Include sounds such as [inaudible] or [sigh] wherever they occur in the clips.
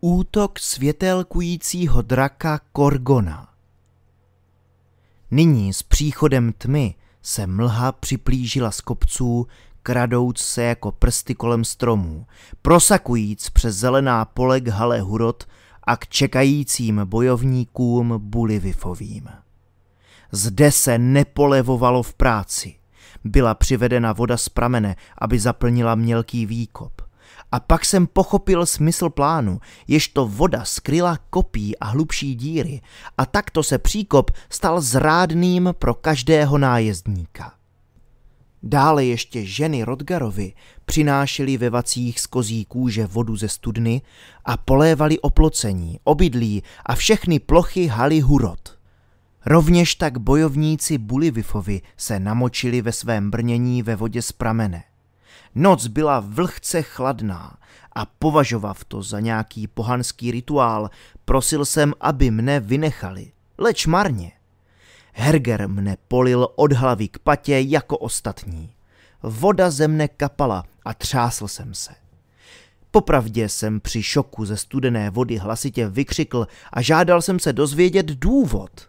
Útok světelkujícího draka Korgona Nyní s příchodem tmy se mlha připlížila z kopců, kradouc se jako prsty kolem stromů, prosakujíc přes zelená pole k hale Hurot a k čekajícím bojovníkům Bulivifovým. Zde se nepolevovalo v práci. Byla přivedena voda z pramene, aby zaplnila mělký výkop. A pak jsem pochopil smysl plánu, jež to voda skryla kopí a hlubší díry a takto se příkop stal zrádným pro každého nájezdníka. Dále ještě ženy Rodgarovi přinášely ve vacích z kozí kůže vodu ze studny a polévali oplocení, obydlí a všechny plochy haly hurot. Rovněž tak bojovníci Bulivifovi se namočili ve svém brnění ve vodě z pramene. Noc byla vlhce chladná a považovav to za nějaký pohanský rituál, prosil jsem, aby mne vynechali, leč marně. Herger mne polil od hlavy k patě jako ostatní. Voda ze mne kapala a třásl jsem se. Popravdě jsem při šoku ze studené vody hlasitě vykřikl a žádal jsem se dozvědět důvod.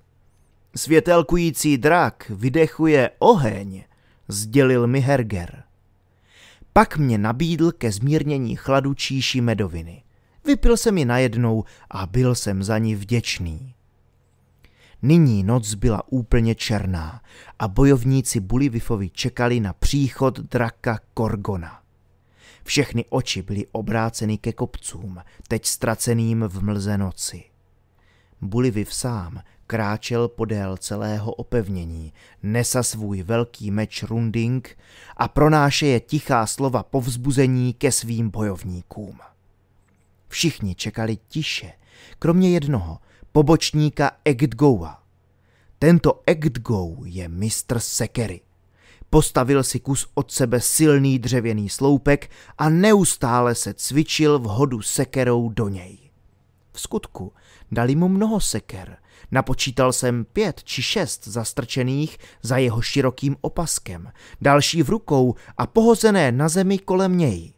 Světelkující drak vydechuje oheň, sdělil mi Herger. Pak mě nabídl ke zmírnění chladu číší medoviny. Vypil jsem ji najednou a byl jsem za ní vděčný. Nyní noc byla úplně černá a bojovníci Bulivifovi čekali na příchod draka Korgona. Všechny oči byly obráceny ke kopcům, teď ztraceným v mlze noci. Buliviv sám kráčel podél celého opevnění, nesa svůj velký meč Runding a je tichá slova povzbuzení ke svým bojovníkům. Všichni čekali tiše, kromě jednoho, pobočníka Egdgoua. Tento Egdgou je mistr sekery. Postavil si kus od sebe silný dřevěný sloupek a neustále se cvičil v hodu sekerou do něj. V skutku dali mu mnoho seker. Napočítal jsem pět či šest zastrčených za jeho širokým opaskem, další v rukou a pohozené na zemi kolem něj.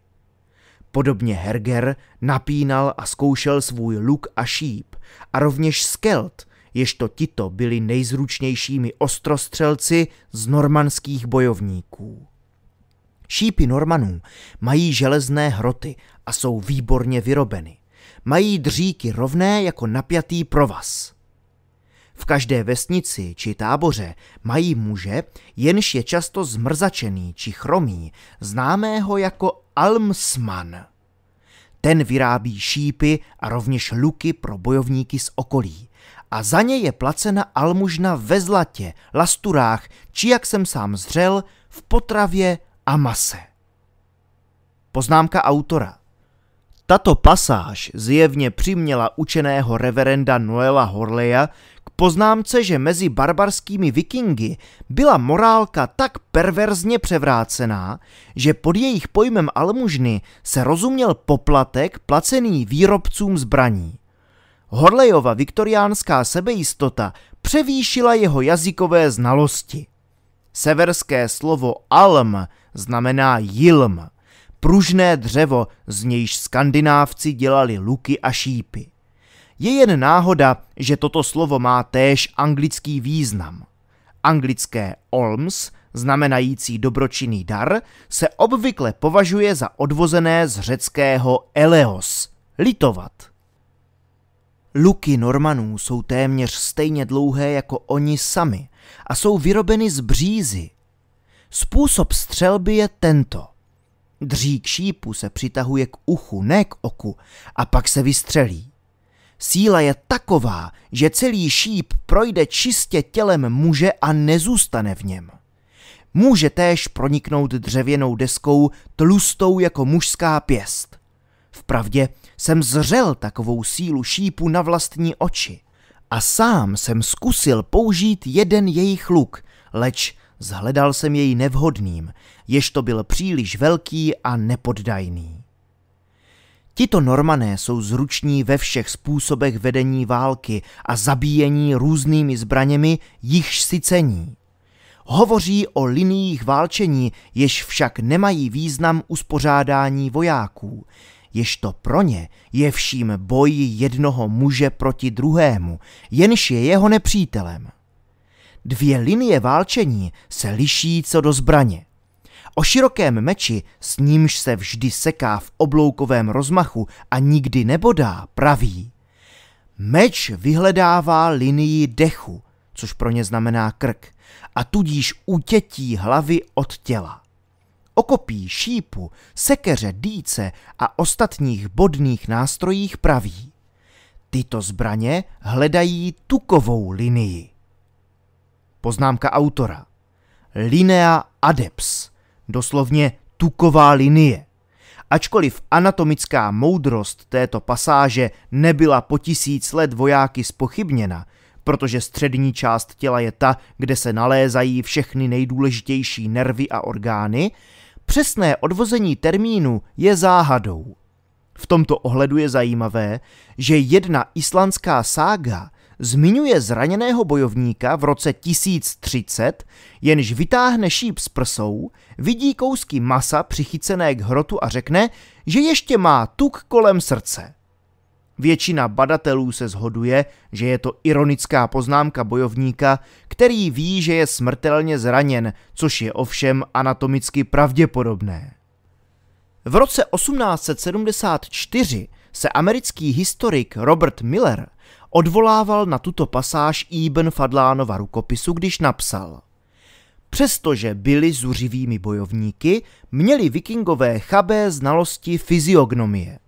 Podobně Herger napínal a zkoušel svůj luk a šíp a rovněž skelt, ježto tito byli nejzručnějšími ostrostřelci z normanských bojovníků. Šípy Normanů mají železné hroty a jsou výborně vyrobeny mají dříky rovné jako napjatý provaz. V každé vesnici či táboře mají muže, jenž je často zmrzačený či chromý, známého jako almsman. Ten vyrábí šípy a rovněž luky pro bojovníky z okolí. A za ně je placena almužna ve zlatě, lasturách, či jak jsem sám zřel, v potravě a mase. Poznámka autora. Tato pasáž zjevně přiměla učeného reverenda Noela Horleya k poznámce, že mezi barbarskými vikingy byla morálka tak perverzně převrácená, že pod jejich pojmem almužny se rozuměl poplatek placený výrobcům zbraní. Horlejova viktoriánská sebejistota převýšila jeho jazykové znalosti. Severské slovo alm znamená jilm pružné dřevo, z nějž skandinávci dělali luky a šípy. Je jen náhoda, že toto slovo má též anglický význam. Anglické olms, znamenající dobročinný dar, se obvykle považuje za odvozené z řeckého eleos, litovat. Luky Normanů jsou téměř stejně dlouhé jako oni sami a jsou vyrobeny z břízy. Způsob střelby je tento. Dřík šípu se přitahuje k uchu, ne k oku, a pak se vystřelí. Síla je taková, že celý šíp projde čistě tělem muže a nezůstane v něm. Může též proniknout dřevěnou deskou tlustou jako mužská pěst. Vpravdě jsem zřel takovou sílu šípu na vlastní oči a sám jsem zkusil použít jeden jejich luk, leč Zhledal jsem jej nevhodným, jež to byl příliš velký a nepoddajný. Tito normané jsou zruční ve všech způsobech vedení války a zabíjení různými zbraněmi, jichž si cení. Hovoří o liniích válčení, jež však nemají význam uspořádání vojáků, jež to pro ně je vším boji jednoho muže proti druhému, jenž je jeho nepřítelem. Dvě linie válčení se liší co do zbraně. O širokém meči, s nímž se vždy seká v obloukovém rozmachu a nikdy nebodá, praví. Meč vyhledává linii dechu, což pro ně znamená krk, a tudíž utětí hlavy od těla. Okopí, šípu, sekeře, dýce a ostatních bodných nástrojích praví. Tyto zbraně hledají tukovou linii. Poznámka autora. Linea adeps, doslovně tuková linie. Ačkoliv anatomická moudrost této pasáže nebyla po tisíc let vojáky spochybněna, protože střední část těla je ta, kde se nalézají všechny nejdůležitější nervy a orgány, přesné odvození termínu je záhadou. V tomto ohledu je zajímavé, že jedna islandská sága zmiňuje zraněného bojovníka v roce 1030, jenž vytáhne šíp s prsou, vidí kousky masa přichycené k hrotu a řekne, že ještě má tuk kolem srdce. Většina badatelů se shoduje, že je to ironická poznámka bojovníka, který ví, že je smrtelně zraněn, což je ovšem anatomicky pravděpodobné. V roce 1874 se americký historik Robert Miller odvolával na tuto pasáž Ibn Fadlánova rukopisu, když napsal Přestože byli zuřivými bojovníky, měli vikingové chabé znalosti fyziognomie.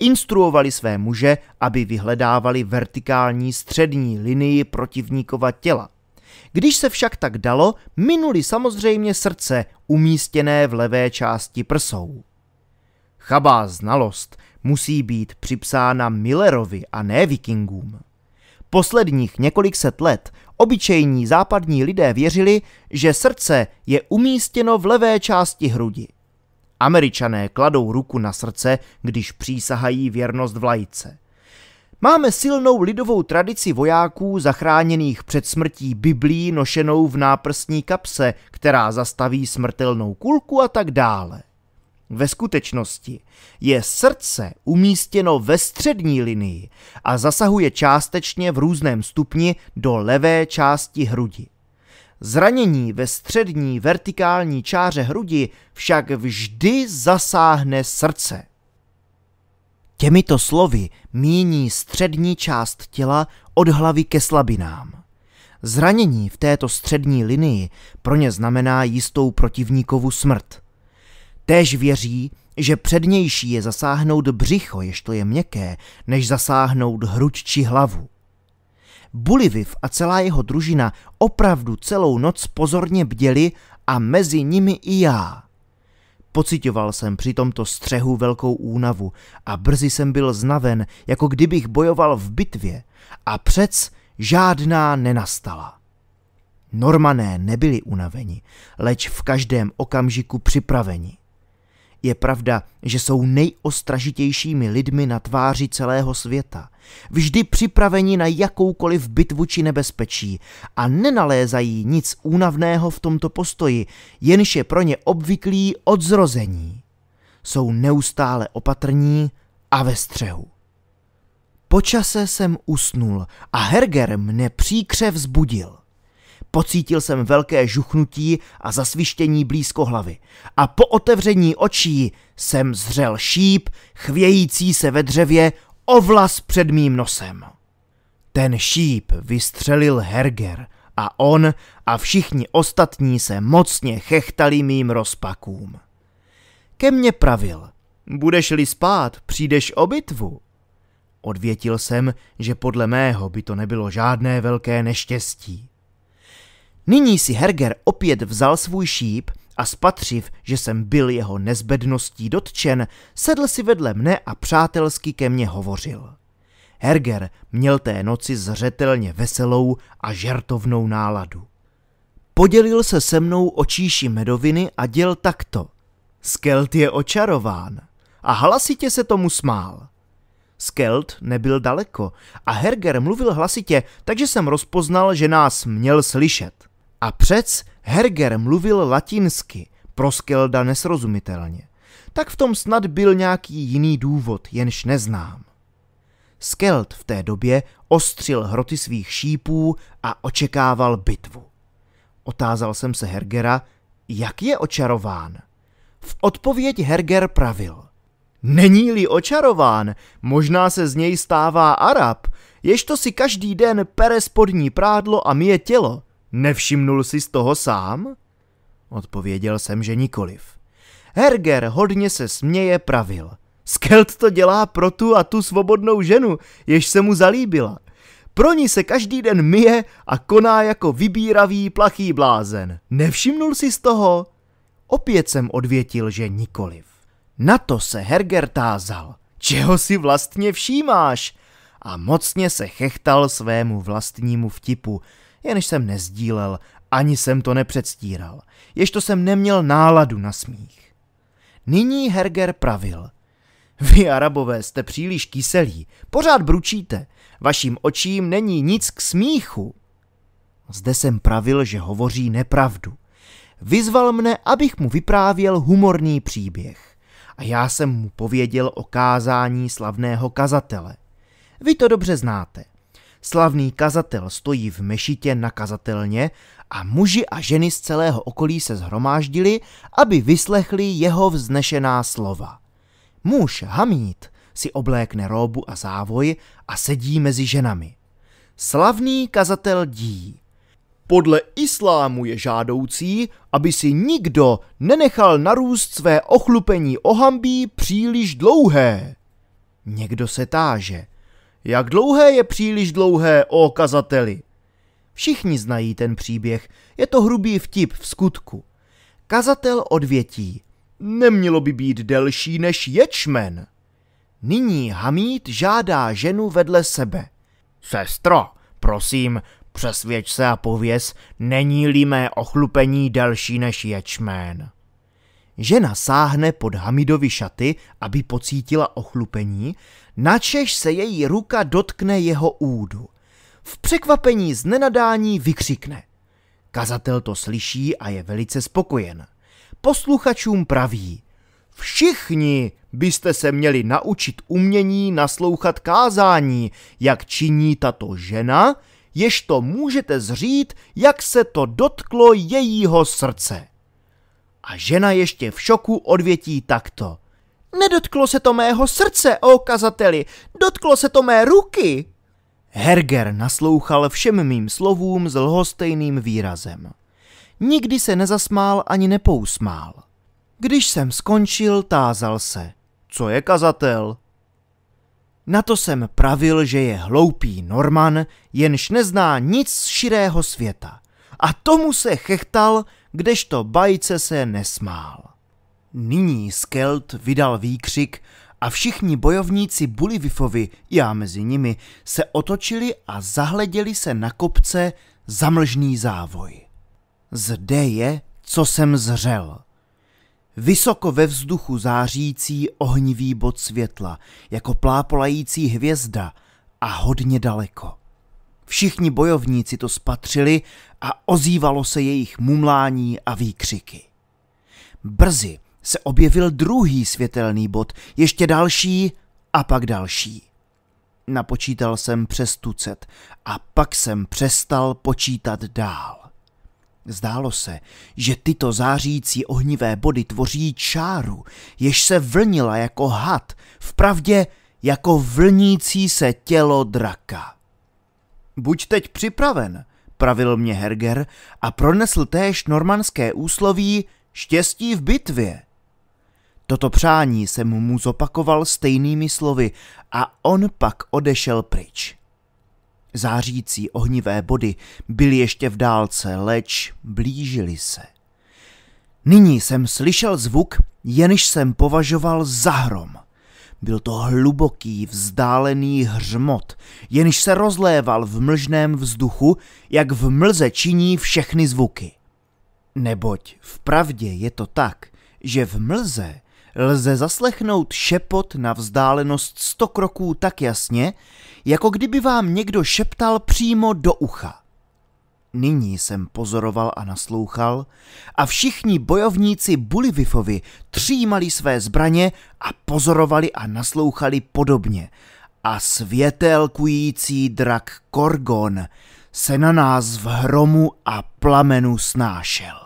Instruovali své muže, aby vyhledávali vertikální střední linii protivníkova těla. Když se však tak dalo, minuli samozřejmě srdce umístěné v levé části prsou. Chabá znalost musí být připsána Millerovi a ne vikingům. Posledních několik set let obyčejní západní lidé věřili, že srdce je umístěno v levé části hrudi. Američané kladou ruku na srdce, když přísahají věrnost vlajce. Máme silnou lidovou tradici vojáků zachráněných před smrtí Biblí nošenou v náprstní kapse, která zastaví smrtelnou kulku a tak dále. Ve skutečnosti je srdce umístěno ve střední linii a zasahuje částečně v různém stupni do levé části hrudi. Zranění ve střední vertikální čáře hrudi však vždy zasáhne srdce. Těmito slovy míní střední část těla od hlavy ke slabinám. Zranění v této střední linii pro ně znamená jistou protivníkovu smrt – Též věří, že přednější je zasáhnout břicho, jež to je měkké, než zasáhnout hruď či hlavu. Buliviv a celá jeho družina opravdu celou noc pozorně bděli a mezi nimi i já. Pocitoval jsem při tomto střehu velkou únavu a brzy jsem byl znaven, jako kdybych bojoval v bitvě a přec žádná nenastala. Normané nebyli unaveni, leč v každém okamžiku připraveni. Je pravda, že jsou nejostražitějšími lidmi na tváři celého světa, vždy připraveni na jakoukoliv bitvu či nebezpečí a nenalézají nic únavného v tomto postoji, jenž je pro ně obvyklý od zrození. Jsou neustále opatrní a ve střehu. Počase jsem usnul a Herger mne příkře vzbudil – Pocítil jsem velké žuchnutí a zasvištění blízko hlavy. A po otevření očí jsem zřel šíp, chvějící se ve dřevě, ovlas před mým nosem. Ten šíp vystřelil Herger a on a všichni ostatní se mocně chechtali mým rozpakům. Ke mně pravil, budeš-li spát, přijdeš o bitvu. Odvětil jsem, že podle mého by to nebylo žádné velké neštěstí. Nyní si Herger opět vzal svůj šíp a spatřiv, že jsem byl jeho nezbedností dotčen, sedl si vedle mne a přátelsky ke mně hovořil. Herger měl té noci zřetelně veselou a žertovnou náladu. Podělil se se mnou o číši medoviny a děl takto. Skelt je očarován a hlasitě se tomu smál. Skelt nebyl daleko a Herger mluvil hlasitě, takže jsem rozpoznal, že nás měl slyšet. A přec Herger mluvil latinsky, proskelda nesrozumitelně. Tak v tom snad byl nějaký jiný důvod, jenž neznám. Skeld v té době ostřil hroty svých šípů a očekával bitvu. Otázal jsem se Hergera, jak je očarován. V odpověď Herger pravil. Není-li očarován, možná se z něj stává Arab, jež to si každý den pere spodní prádlo a mije tělo, Nevšimnul jsi z toho sám? Odpověděl jsem, že nikoliv. Herger hodně se směje pravil. Skelt to dělá pro tu a tu svobodnou ženu, jež se mu zalíbila. Pro ní se každý den myje a koná jako vybíravý plachý blázen. Nevšimnul si z toho? Opět jsem odvětil, že nikoliv. Na to se Herger tázal. Čeho si vlastně všímáš? A mocně se chechtal svému vlastnímu vtipu, jenž jsem nezdílel, ani jsem to nepředstíral, ježto jsem neměl náladu na smích. Nyní Herger pravil. Vy, arabové, jste příliš kyselí, pořád bručíte, vaším očím není nic k smíchu. Zde jsem pravil, že hovoří nepravdu. Vyzval mne, abych mu vyprávěl humorný příběh. A já jsem mu pověděl o kázání slavného kazatele. Vy to dobře znáte – Slavný kazatel stojí v mešitě na kazatelně a muži a ženy z celého okolí se zhromáždili, aby vyslechli jeho vznešená slova. Muž Hamít si oblékne róbu a závoj a sedí mezi ženami. Slavný kazatel dí. Podle islámu je žádoucí, aby si nikdo nenechal narůst své ochlupení ohambí příliš dlouhé. Někdo se táže – jak dlouhé je příliš dlouhé, o kazateli? Všichni znají ten příběh, je to hrubý vtip v skutku. Kazatel odvětí, nemělo by být delší než ječmen. Nyní Hamid žádá ženu vedle sebe. Sestro, prosím, přesvědč se a pověz, není-li mé ochlupení delší než ječmen. Žena sáhne pod Hamidovi šaty, aby pocítila ochlupení, načež se její ruka dotkne jeho údu. V překvapení z nenadání vykřikne. Kazatel to slyší a je velice spokojen. Posluchačům praví, všichni byste se měli naučit umění naslouchat kázání, jak činí tato žena, jež to můžete zřít, jak se to dotklo jejího srdce. A žena ještě v šoku odvětí takto. Nedotklo se to mého srdce, o kazateli, dotklo se to mé ruky. Herger naslouchal všem mým slovům s lhostejným výrazem. Nikdy se nezasmál ani nepousmál. Když jsem skončil, tázal se. Co je kazatel? Na to jsem pravil, že je hloupý Norman, jenž nezná nic z širého světa. A tomu se chechtal, kdežto bajce se nesmál. Nyní Skelt vydal výkřik a všichni bojovníci Bulivifovi, já mezi nimi, se otočili a zahleděli se na kopce zamlžný závoj. Zde je, co jsem zřel. Vysoko ve vzduchu zářící ohnivý bod světla, jako plápolající hvězda a hodně daleko. Všichni bojovníci to spatřili a ozývalo se jejich mumlání a výkřiky. Brzy se objevil druhý světelný bod, ještě další a pak další. Napočítal jsem přes tucet a pak jsem přestal počítat dál. Zdálo se, že tyto zářící ohnivé body tvoří čáru, jež se vlnila jako had, vpravdě jako vlnící se tělo draka. Buď teď připraven, pravil mě Herger a pronesl též normanské úsloví štěstí v bitvě. Toto přání jsem mu zopakoval stejnými slovy a on pak odešel pryč. Zářící ohnivé body byly ještě v dálce, leč blížili se. Nyní jsem slyšel zvuk, jenž jsem považoval za hrom. Byl to hluboký, vzdálený hřmot, jenž se rozléval v mlžném vzduchu, jak v mlze činí všechny zvuky. Neboť v pravdě je to tak, že v mlze lze zaslechnout šepot na vzdálenost sto kroků tak jasně, jako kdyby vám někdo šeptal přímo do ucha. Nyní jsem pozoroval a naslouchal a všichni bojovníci Bulivifovi třímali své zbraně a pozorovali a naslouchali podobně. A světelkující drak Korgon se na nás v hromu a plamenu snášel.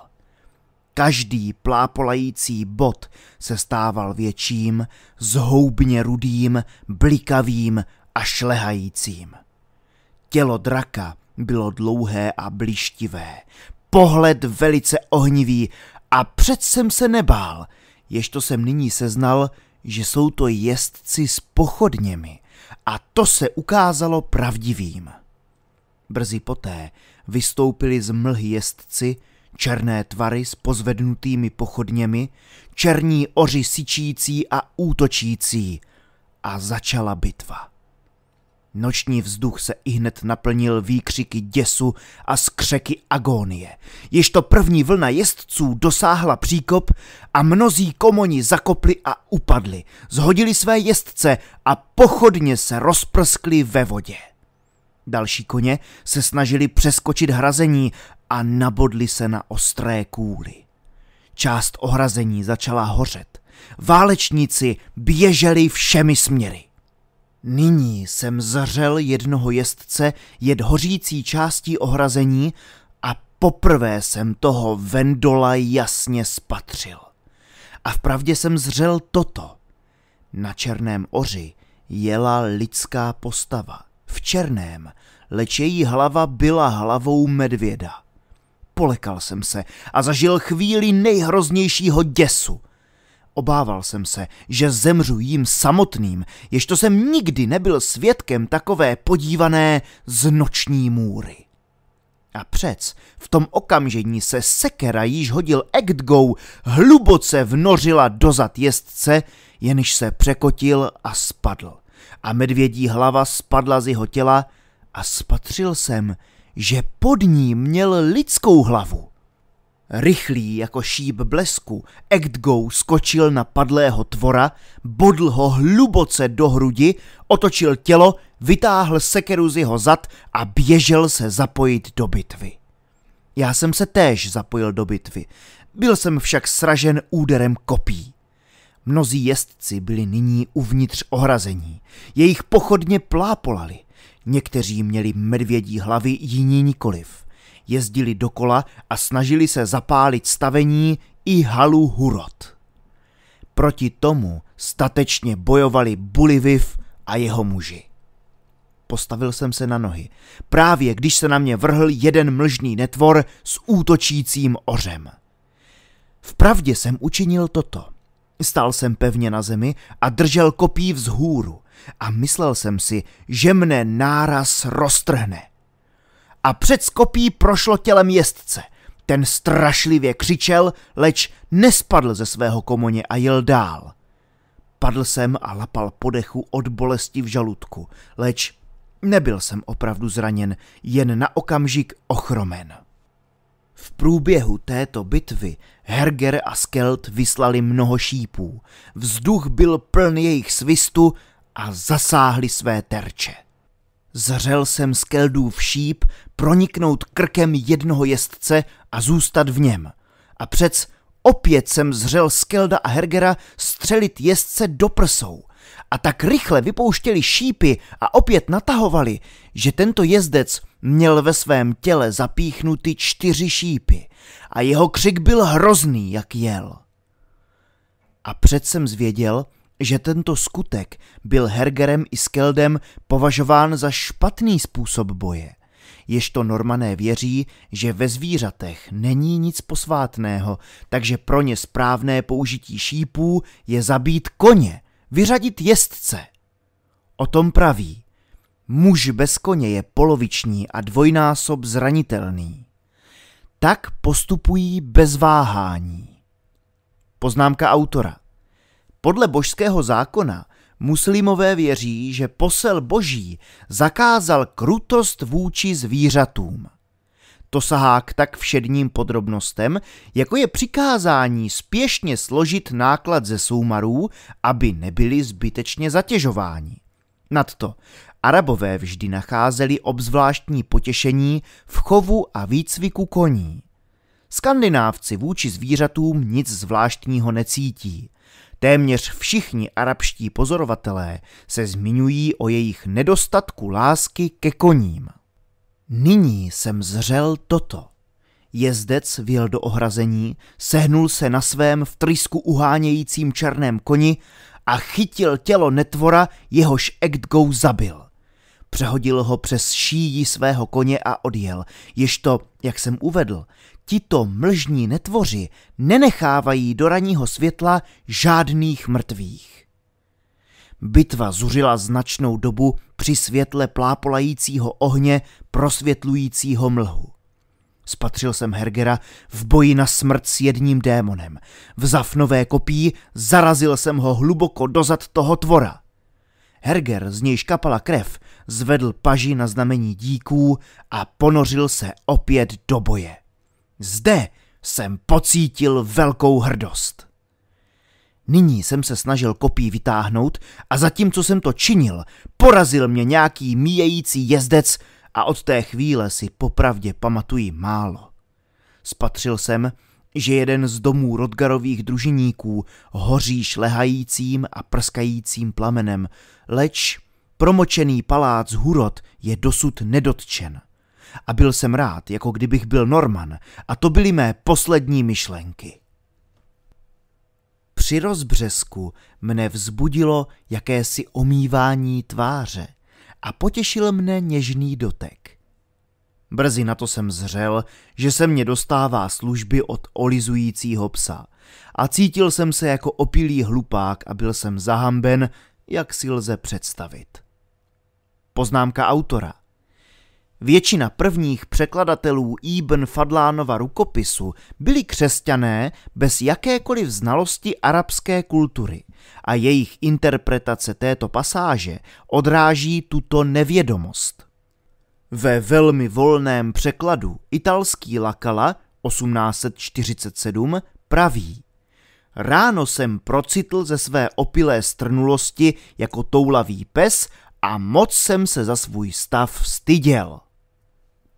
Každý plápolající bod se stával větším, zhoubně rudým, blikavým a šlehajícím. Tělo draka bylo dlouhé a blíštivé, pohled velice ohnivý a před jsem se nebál, jež to jsem nyní seznal, že jsou to jezdci s pochodněmi a to se ukázalo pravdivým. Brzy poté vystoupili z mlhy jezdci, černé tvary s pozvednutými pochodněmi, černí oři sičící a útočící a začala bitva. Noční vzduch se i hned naplnil výkřiky děsu a skřeky agónie. Jež to první vlna jezdců dosáhla příkop a mnozí komoni zakopli a upadli, zhodili své jezdce a pochodně se rozprskli ve vodě. Další koně se snažili přeskočit hrazení a nabodli se na ostré kůly. Část ohrazení začala hořet. Válečníci běželi všemi směry. Nyní jsem zařel jednoho jezdce jed hořící částí ohrazení a poprvé jsem toho vendola jasně spatřil. A vpravdě jsem zřel toto. Na černém oři jela lidská postava. V černém, leč její hlava byla hlavou medvěda. Polekal jsem se a zažil chvíli nejhroznějšího děsu – Obával jsem se, že zemřu jím samotným, jež to jsem nikdy nebyl svědkem takové podívané z noční můry. A přec v tom okamžení se sekera již hodil Ektgou, hluboce vnořila zad jezdce, jenž se překotil a spadl. A medvědí hlava spadla z jeho těla a spatřil jsem, že pod ní měl lidskou hlavu. Rychlý jako šíp blesku, Ektgo skočil na padlého tvora, bodl ho hluboce do hrudi, otočil tělo, vytáhl sekeru z jeho zad a běžel se zapojit do bitvy. Já jsem se též zapojil do bitvy, byl jsem však sražen úderem kopí. Mnozí jezdci byli nyní uvnitř ohrazení, jejich pochodně plápolali, někteří měli medvědí hlavy, jiní nikoliv – jezdili dokola a snažili se zapálit stavení i halu Hurot. Proti tomu statečně bojovali Buliviv a jeho muži. Postavil jsem se na nohy, právě když se na mě vrhl jeden mlžný netvor s útočícím ořem. Vpravdě jsem učinil toto. Stál jsem pevně na zemi a držel kopí vzhůru a myslel jsem si, že mne náraz roztrhne a předskopí prošlo tělem jezdce. Ten strašlivě křičel, leč nespadl ze svého komoně a jel dál. Padl jsem a lapal podechu od bolesti v žaludku, leč nebyl jsem opravdu zraněn, jen na okamžik ochromen. V průběhu této bitvy Herger a Skelt vyslali mnoho šípů. Vzduch byl pln jejich svistu a zasáhli své terče. Zřel jsem z v šíp proniknout krkem jednoho jezdce a zůstat v něm. A přec opět jsem zřel z kelda a hergera střelit jezdce do prsou. A tak rychle vypouštěli šípy a opět natahovali, že tento jezdec měl ve svém těle zapíchnuty čtyři šípy a jeho křik byl hrozný, jak jel. A přece jsem zvěděl, že tento skutek byl Hergerem i Skeldem považován za špatný způsob boje. Ježto normané věří, že ve zvířatech není nic posvátného, takže pro ně správné použití šípů je zabít koně, vyřadit jezdce. O tom praví. Muž bez koně je poloviční a dvojnásob zranitelný. Tak postupují bez váhání. Poznámka autora. Podle božského zákona muslimové věří, že posel boží zakázal krutost vůči zvířatům. To sahá k tak všedním podrobnostem, jako je přikázání spěšně složit náklad ze soumarů, aby nebyli zbytečně zatěžováni. Nadto, Arabové vždy nacházeli obzvláštní potěšení v chovu a výcviku koní. Skandinávci vůči zvířatům nic zvláštního necítí. Téměř všichni arabští pozorovatelé se zmiňují o jejich nedostatku lásky ke koním. Nyní jsem zřel toto. Jezdec vjel do ohrazení, sehnul se na svém v trysku uhánějícím černém koni a chytil tělo netvora, jehož Ektgou zabil. Přehodil ho přes šíji svého koně a odjel, to, jak jsem uvedl, tito mlžní netvoři nenechávají do raního světla žádných mrtvých. Bitva zuřila značnou dobu při světle plápolajícího ohně prosvětlujícího mlhu. Spatřil jsem Hergera v boji na smrt s jedním démonem. Vzav nové kopí, zarazil jsem ho hluboko dozad toho tvora. Herger, z nějž kapala krev, zvedl paži na znamení díků a ponořil se opět do boje. Zde jsem pocítil velkou hrdost. Nyní jsem se snažil kopí vytáhnout a zatímco jsem to činil, porazil mě nějaký míjející jezdec a od té chvíle si popravdě pamatuji málo. Spatřil jsem, že jeden z domů Rodgarových družiníků hoří šlehajícím a prskajícím plamenem, leč promočený palác Hurot je dosud nedotčen a byl jsem rád, jako kdybych byl Norman a to byly mé poslední myšlenky. Při rozbřesku mne vzbudilo jakési omývání tváře a potěšil mne něžný dotek. Brzy na to jsem zřel, že se mě dostává služby od olizujícího psa a cítil jsem se jako opilý hlupák a byl jsem zahamben, jak si lze představit. Poznámka autora. Většina prvních překladatelů Ibn Fadlánova rukopisu byli křesťané bez jakékoliv znalosti arabské kultury a jejich interpretace této pasáže odráží tuto nevědomost. Ve velmi volném překladu italský Lakala 1847 praví Ráno jsem procitl ze své opilé strnulosti jako toulavý pes a moc jsem se za svůj stav styděl.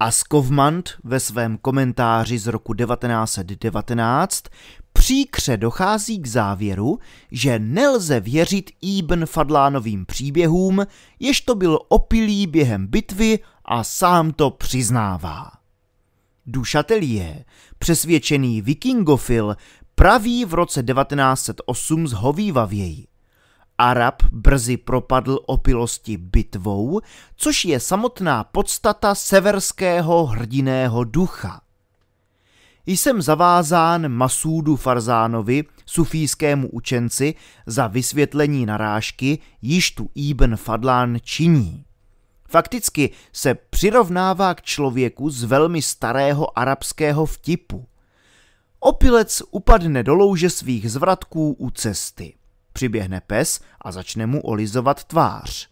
Askovmant ve svém komentáři z roku 1919 příkře dochází k závěru, že nelze věřit Ibn Fadlánovým příběhům, jež to byl opilý během bitvy a sám to přiznává. je, přesvědčený vikingofil, praví v roce 1908 zhovývavěji. Arab brzy propadl opilosti bitvou, což je samotná podstata severského hrdiného ducha. Jsem zavázán Masúdu Farzánovi, sufijskému učenci, za vysvětlení narážky, již tu Ibn Fadlán činí. Fakticky se přirovnává k člověku z velmi starého arabského vtipu. Opilec upadne do louže svých zvratků u cesty – Přiběhne pes a začne mu olizovat tvář.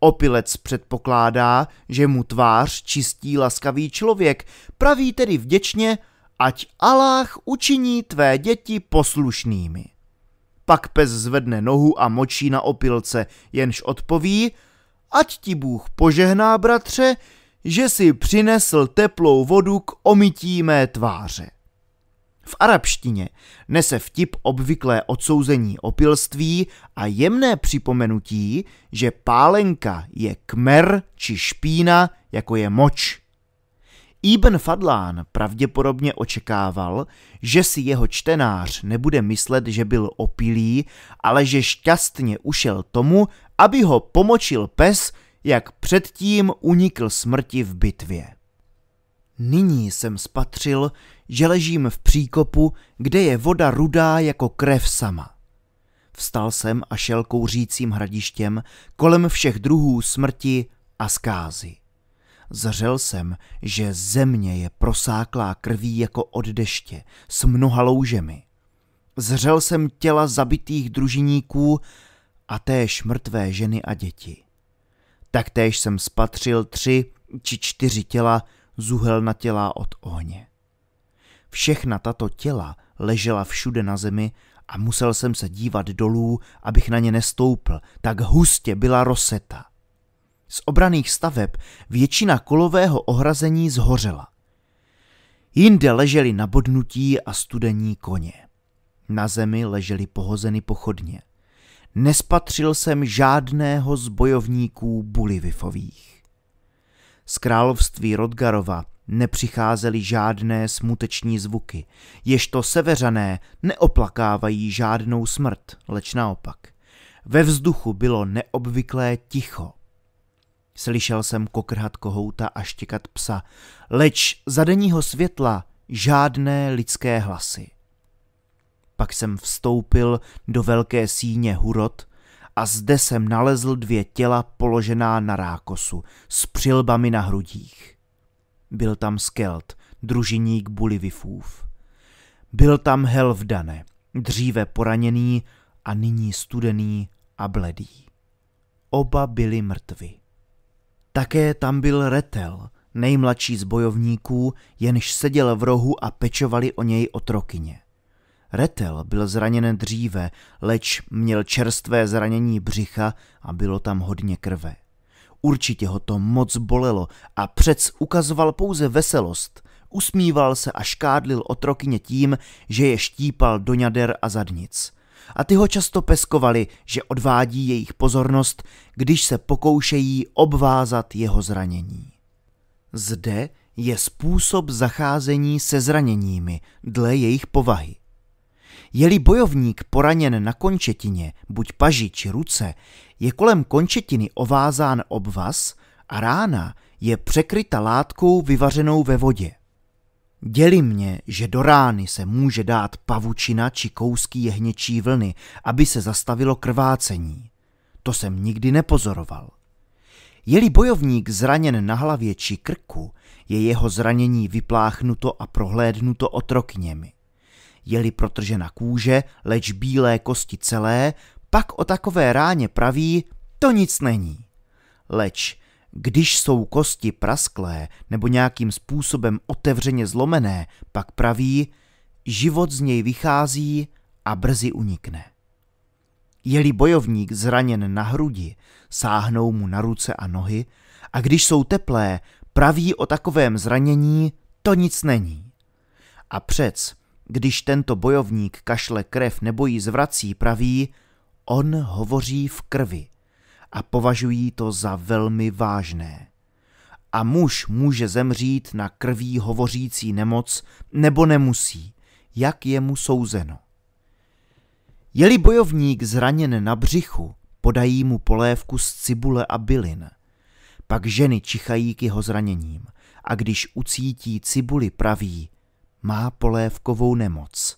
Opilec předpokládá, že mu tvář čistí laskavý člověk, praví tedy vděčně, ať Aláh učiní tvé děti poslušnými. Pak pes zvedne nohu a močí na opilce, jenž odpoví, ať ti Bůh požehná, bratře, že si přinesl teplou vodu k omytí mé tváře. V arabštině nese vtip obvyklé odsouzení opilství a jemné připomenutí, že pálenka je kmer či špína, jako je moč. Ibn Fadlán pravděpodobně očekával, že si jeho čtenář nebude myslet, že byl opilý, ale že šťastně ušel tomu, aby ho pomočil pes, jak předtím unikl smrti v bitvě. Nyní jsem spatřil, že ležím v příkopu, kde je voda rudá jako krev sama. Vstal jsem a šel kouřícím hradištěm kolem všech druhů smrti a zkázy. Zřel jsem, že země je prosáklá krví jako od deště, s mnoha loužemi. Zřel jsem těla zabitých družiníků a též mrtvé ženy a děti. Taktéž jsem spatřil tři či čtyři těla zuhelnatělá od ohně. Všechna tato těla ležela všude na zemi a musel jsem se dívat dolů, abych na ně nestoupl, tak hustě byla roseta. Z obraných staveb většina kolového ohrazení zhořela. Jinde leželi nabodnutí a studení koně. Na zemi leželi pohozeny pochodně. Nespatřil jsem žádného z bojovníků Bulivifových. Z království Rodgarova nepřicházely žádné smuteční zvuky, jež to seveřané neoplakávají žádnou smrt, leč naopak. Ve vzduchu bylo neobvyklé ticho. Slyšel jsem kokrhat kohouta a štěkat psa, leč za denního světla žádné lidské hlasy. Pak jsem vstoupil do velké síně Hurot a zde jsem nalezl dvě těla položená na rákosu s přilbami na hrudích. Byl tam Skelt, družiník Bulivifův. Byl tam Helvdane, dříve poraněný a nyní studený a bledý. Oba byli mrtvi. Také tam byl Retel, nejmladší z bojovníků, jenž seděl v rohu a pečovali o něj otrokyně. Retel byl zraněn dříve, leč měl čerstvé zranění břicha a bylo tam hodně krve. Určitě ho to moc bolelo a přec ukazoval pouze veselost. Usmíval se a škádlil otrokyně tím, že je štípal do ňader a zadnic. A ty ho často peskovali, že odvádí jejich pozornost, když se pokoušejí obvázat jeho zranění. Zde je způsob zacházení se zraněními dle jejich povahy. Je-li bojovník poraněn na končetině, buď paži či ruce, je kolem končetiny ovázán obvaz a rána je překryta látkou vyvařenou ve vodě. Děli mě, že do rány se může dát pavučina či kousky jehněčí vlny, aby se zastavilo krvácení. To jsem nikdy nepozoroval. Je-li bojovník zraněn na hlavě či krku, je jeho zranění vypláchnuto a prohlédnuto otrokněmi. Je-li protržena kůže, leč bílé kosti celé, pak o takové ráně praví, to nic není. Leč, když jsou kosti prasklé nebo nějakým způsobem otevřeně zlomené, pak praví, život z něj vychází a brzy unikne. Je-li bojovník zraněn na hrudi, sáhnou mu na ruce a nohy a když jsou teplé, praví o takovém zranění, to nic není. A přec, když tento bojovník kašle krev nebo ji zvrací, praví, On hovoří v krvi a považují to za velmi vážné. A muž může zemřít na krví hovořící nemoc nebo nemusí, jak je mu souzeno. Je-li bojovník zraněn na břichu, podají mu polévku z cibule a bylin. Pak ženy čichají k jeho zraněním a když ucítí cibuli, praví, má polévkovou nemoc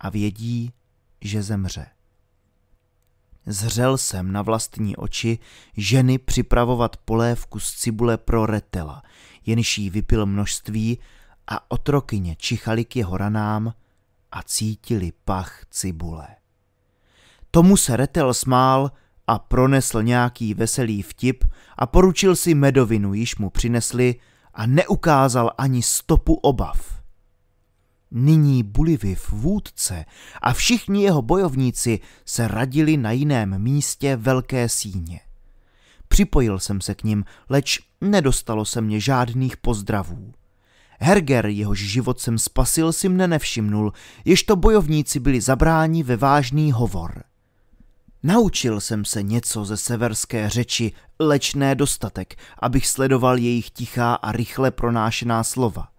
a vědí, že zemře. Zřel jsem na vlastní oči ženy připravovat polévku z cibule pro retela, jenž jí vypil množství a otrokyně čichali k jeho ranám a cítili pach cibule. Tomu se retel smál a pronesl nějaký veselý vtip a poručil si medovinu, již mu přinesli a neukázal ani stopu obav. Nyní v vůdce a všichni jeho bojovníci se radili na jiném místě Velké síně. Připojil jsem se k ním, leč nedostalo se mě žádných pozdravů. Herger, jehož život jsem spasil, si mne nevšimnul, ježto bojovníci byli zabráni ve vážný hovor. Naučil jsem se něco ze severské řeči, lečné dostatek, abych sledoval jejich tichá a rychle pronášená slova –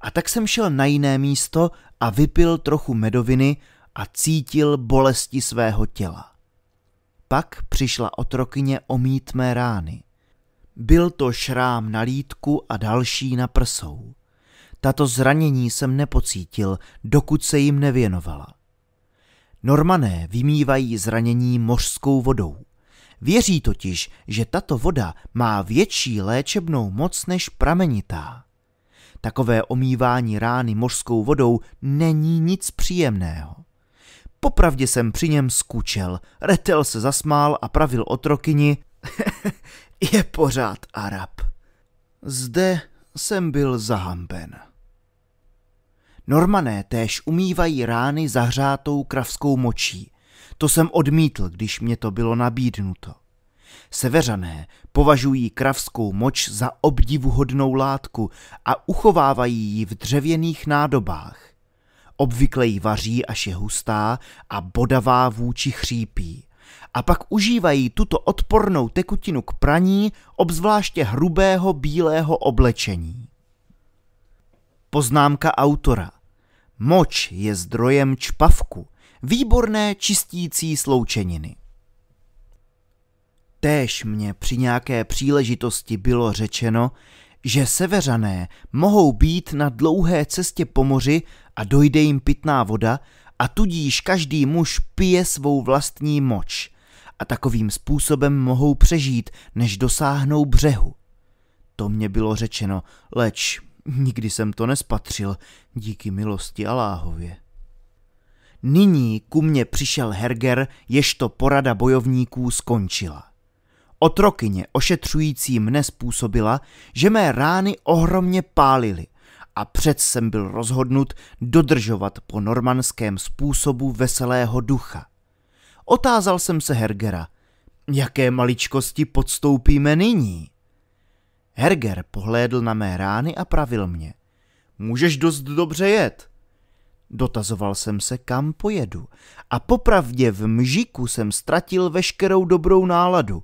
a tak jsem šel na jiné místo a vypil trochu medoviny a cítil bolesti svého těla. Pak přišla otrokyně omít mé rány. Byl to šrám na lítku a další na prsou. Tato zranění jsem nepocítil, dokud se jim nevěnovala. Normané vymývají zranění mořskou vodou. Věří totiž, že tato voda má větší léčebnou moc než pramenitá. Takové omývání rány mořskou vodou není nic příjemného. Popravdě jsem při něm skučel. Retel se zasmál a pravil otrokyni. [laughs] Je pořád Arab. Zde jsem byl zahamben. Normané též umývají rány zahřátou kravskou močí. To jsem odmítl, když mě to bylo nabídnuto. Severané považují kravskou moč za obdivuhodnou látku a uchovávají ji v dřevěných nádobách. Obvykle ji vaří, až je hustá a bodavá vůči chřípí. A pak užívají tuto odpornou tekutinu k praní, obzvláště hrubého bílého oblečení. Poznámka autora. Moč je zdrojem čpavku, výborné čistící sloučeniny. Též mě při nějaké příležitosti bylo řečeno, že severané mohou být na dlouhé cestě po moři a dojde jim pitná voda a tudíž každý muž pije svou vlastní moč a takovým způsobem mohou přežít, než dosáhnou břehu. To mě bylo řečeno, leč nikdy jsem to nespatřil, díky milosti Aláhově. Nyní ku mně přišel Herger, jež to porada bojovníků skončila. Otrokyně ošetřující mne způsobila, že mé rány ohromně pálily a před jsem byl rozhodnut dodržovat po normanském způsobu veselého ducha. Otázal jsem se Hergera, jaké maličkosti podstoupíme nyní? Herger pohlédl na mé rány a pravil mě. Můžeš dost dobře jet. Dotazoval jsem se, kam pojedu. A popravdě v mžiku jsem ztratil veškerou dobrou náladu,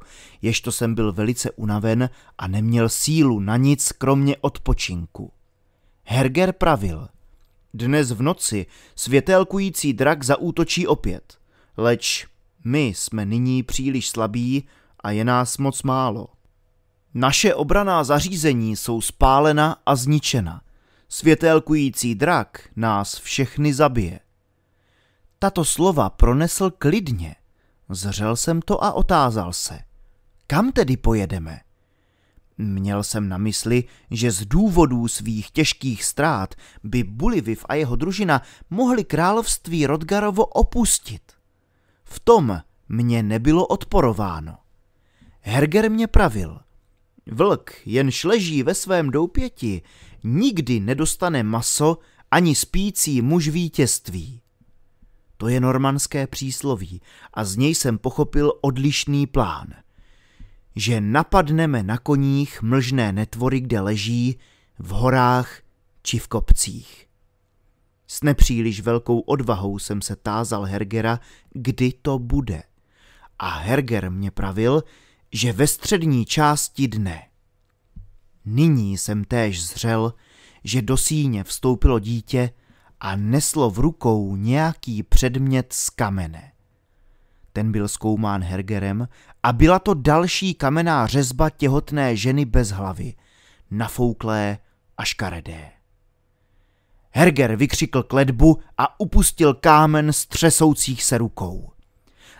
to jsem byl velice unaven a neměl sílu na nic kromě odpočinku. Herger pravil. Dnes v noci světelkující drak zaútočí opět, leč my jsme nyní příliš slabí a je nás moc málo. Naše obraná zařízení jsou spálena a zničena. Světelkující drak nás všechny zabije. Tato slova pronesl klidně. Zřel jsem to a otázal se. Kam tedy pojedeme? Měl jsem na mysli, že z důvodů svých těžkých ztrát by Buliviv a jeho družina mohli království Rodgarovo opustit. V tom mě nebylo odporováno. Herger mě pravil. Vlk, jenž leží ve svém doupěti, nikdy nedostane maso ani spící muž vítězství. To je normanské přísloví a z něj jsem pochopil odlišný plán. Že napadneme na koních mlžné netvory, kde leží, v horách či v kopcích. S nepříliš velkou odvahou jsem se tázal Hergera, kdy to bude. A Herger mě pravil, že ve střední části dne – Nyní jsem též zřel, že do síně vstoupilo dítě a neslo v rukou nějaký předmět z kamene. Ten byl zkoumán Hergerem a byla to další kamená řezba těhotné ženy bez hlavy, nafouklé a škaredé. Herger vykřikl kledbu a upustil kámen s třesoucích se rukou.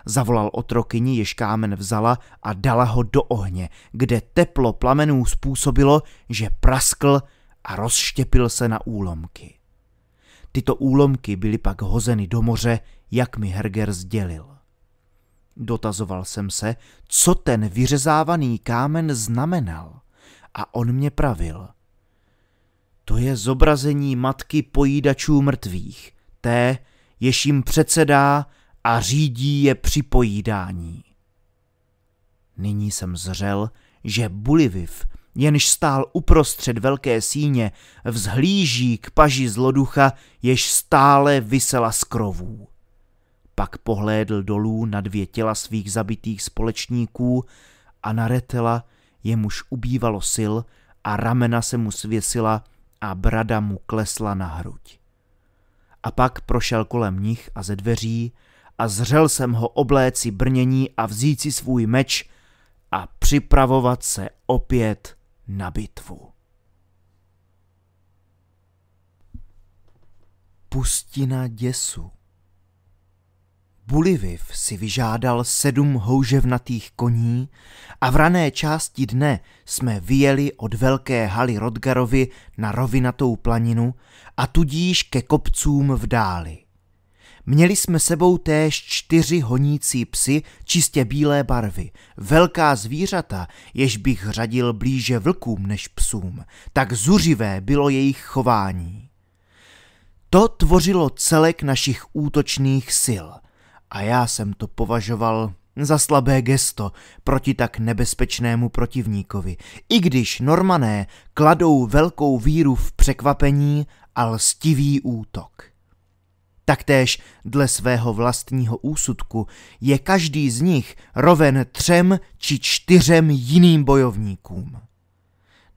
Zavolal otrokyni, jež kámen vzala a dala ho do ohně, kde teplo plamenů způsobilo, že praskl a rozštěpil se na úlomky. Tyto úlomky byly pak hozeny do moře, jak mi Herger sdělil. Dotazoval jsem se, co ten vyřezávaný kámen znamenal a on mě pravil. To je zobrazení matky pojídačů mrtvých, té, jež jim předsedá a řídí je při pojídání. Nyní jsem zřel, že Buliviv, jenž stál uprostřed velké síně, vzhlíží k paži zloducha, jež stále vysela z krovů. Pak pohlédl dolů na dvě těla svých zabitých společníků a na retela, jemuž ubývalo sil a ramena se mu svěsila a brada mu klesla na hruď. A pak prošel kolem nich a ze dveří, a zřel jsem ho obléci brnění a vzít si svůj meč a připravovat se opět na bitvu. Pustina děsu Buliviv si vyžádal sedm houževnatých koní a v rané části dne jsme vyjeli od velké haly Rodgarovi na rovinatou planinu a tudíž ke kopcům v dáli. Měli jsme sebou též čtyři honící psy čistě bílé barvy, velká zvířata, jež bych řadil blíže vlkům než psům, tak zuřivé bylo jejich chování. To tvořilo celek našich útočných sil a já jsem to považoval za slabé gesto proti tak nebezpečnému protivníkovi, i když Normané kladou velkou víru v překvapení a lstivý útok. Taktéž dle svého vlastního úsudku je každý z nich roven třem či čtyřem jiným bojovníkům.